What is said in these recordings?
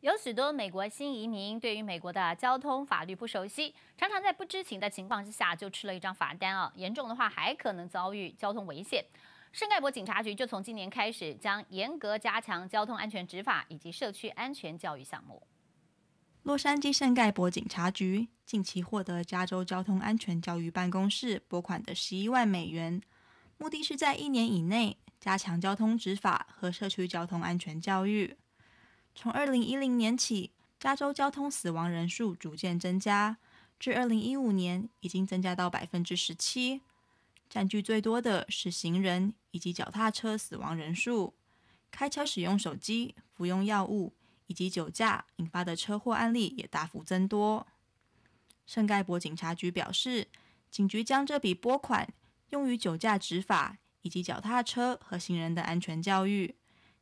有许多美国新移民对于美国的交通法律不熟悉，常常在不知情的情况之下就吃了一张罚单啊！严重的话还可能遭遇交通危险。圣盖博警察局就从今年开始将严格加强交通安全执法以及社区安全教育项目。洛杉矶圣盖博警察局近期获得加州交通安全教育办公室拨款的十一万美元，目的是在一年以内加强交通执法和社区交通安全教育。从2010年起，加州交通死亡人数逐渐增加，至2015年已经增加到百分之17%，占据最多的是行人以及脚踏车死亡人数。开车使用手机、服用药物以及酒驾引发的车祸案例也大幅增多。圣盖博警察局表示，警局将这笔拨款用于酒驾执法以及脚踏车和行人的安全教育。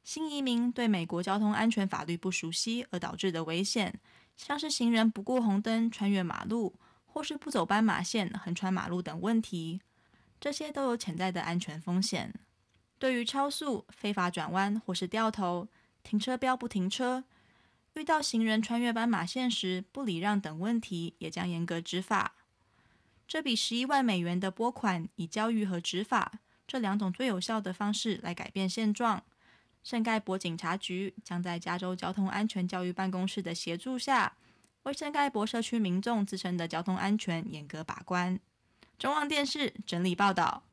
新移民对美国交通安全法律不熟悉而导致的危险，像是行人不顾红灯穿越马路，或是不走斑马线横穿马路等问题，这些都有潜在的安全风险。对于超速、非法转弯或是掉头、停车标不停车、遇到行人穿越斑马线时不礼让等问题，也将严格执法。这笔十一万美元的拨款，以教育和执法这两种最有效的方式来改变现状。圣盖博警察局将在加州交通安全教育办公室的协助下，为圣盖博社区民众自身的交通安全严格把关。中望电视整理报道。